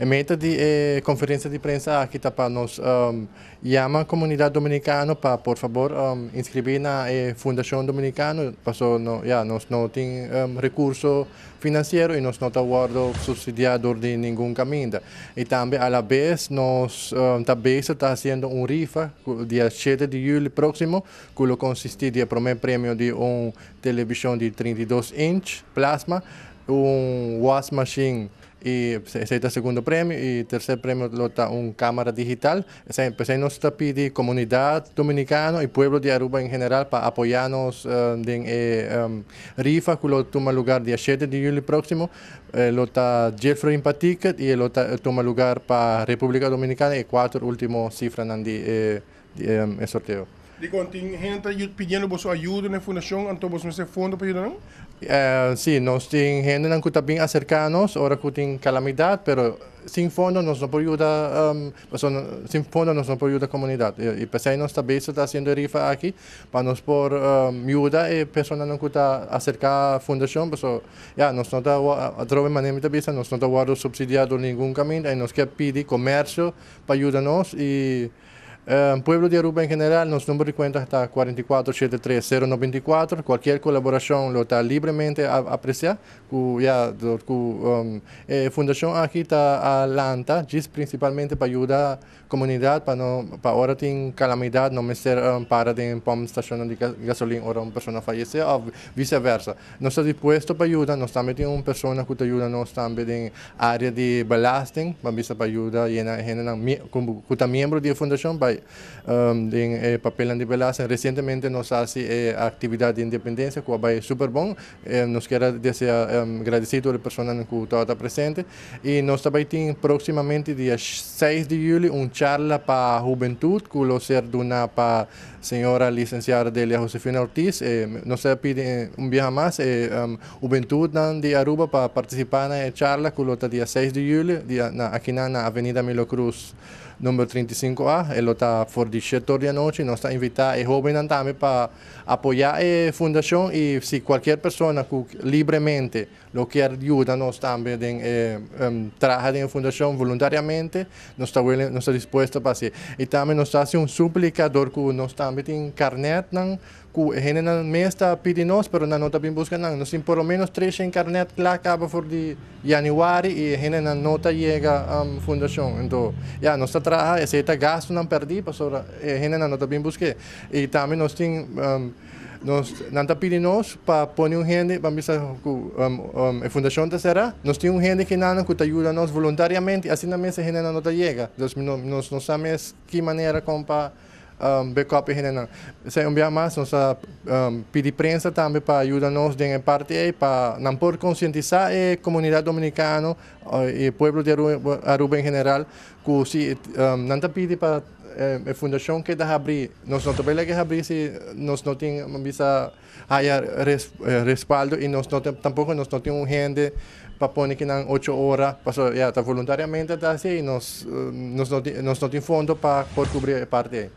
A é meta de eh, conferência de imprensa aqui tá, para nós um, chama a comunidade dominicana para, por favor, um, inscrever na eh, Fundação Dominicana. Passou, não, yeah, nós não tem um, recurso financeiro e nós não tá subsidiados de nenhum caminho. E também, à vez, nós um, também está fazendo um rifa dia 7 de julho próximo, que consiste de primeiro prêmio de um televisão de 32 inch plasma un Was Machine pues, ese es el segundo premio y el tercer premio es un cámara digital. a empecé nuestra la comunidad dominicana y pueblo de Aruba en general para apoyarnos en eh, eh, em, rifa que toma lugar día 7 de julio próximo. Eh, está Jeffrey Impaticket y lota toma lugar para República Dominicana y cuatro últimos cifras en eh, em, el sorteo Digo, ¿tem gente pedindo ayuda en la fundación? então vos nesse fondo para ayudarnos? Eh, sí, nos tiene gente que está bien acercanos, ahora que tiene calamidad, pero sin fondo nos no puede ayudar, um, pues, sin fondo nos no puede ayudar la comunidad. Y, y pese a nos está, está haciendo rifa aquí, para nos por um, ayuda y eh, personas que está acerca a la fundación, pues ya nos no a través manera de nos no da guardo subsidiado ningún camino y nos que pide comercio para ayudarnos y eh, pueblo de Aruba en general, nuestro número de cuenta está 4473094. Cualquier colaboración lo está libremente a, apreciar. ya, um, eh, Fundación aquí está principalmente para ayudar a la comunidad, para no, para ahora tiene calamidad, no me ser um, para de pom estación de gasolina, ahora una persona fallece o viceversa. No está dispuesto para ayudar, no está metiendo una persona que te ayuda, no metiendo en área de blasting para ayudar y en, gente que está miembro de la fundación, um, din eh, papel de Velázquez. Recientemente nos hace eh, actividad de independencia, que va super bom. Eh, nos queda desejar um, agradecido a la persona que está presente. Y nos também tem próximamente dia 6 de julho, uma charla para a juventude, que vai ser dada para a senhora licenciada Delia Josefina Ortiz. Eh, nos pide eh, um viaje mais, eh, um, juventude de Aruba, para participar na charla, que vai dia 6 de julho, na, aqui na, na Avenida Milo Cruz. número 35A, ele está fornecedor de noite, nós está invitar e jovens também para apoiar a fundação eh, e se qualquer pessoa que lo que nosotros también eh, em, trabajar en la fundación voluntariamente, nosotros está, dispuestos está dispuesto para Y también nos hace un suplicador que nos también tiene carnet, que en no está pidiendo, pero no bien buscando, nos por lo menos tres en carnet, la acaba por de enero, y gente no llega a la fundación. Entonces, ya, nos está trabajando, ese gasto no perdí, pero pues eh, gente no bien buscando Y también nos tiene... Um, nos nanta pedinos para pôr un gente, vamos a um, um, a Fundação Terceira, nós temos gente que nana que ajuda nós voluntariamente, Así también se genera não llega chega. no sabemos qué manera como para um, backup general. Se ah, um más mais, nós um, prensa también para ayudarnos nos de parte aí, para não por conscientizar a eh, comunidad dominicana eh, y o povo de Aruba, en general, que se um, para eh, fundación que da abrir, nosotros tenemos que abrir si nos no tiene visa eh, respaldo y nos tampoco nos no tiene un gente para poner que dan ocho horas, ya voluntariamente está así y nos, eh, nos, no, nos no tiene fondo para cubrir parte.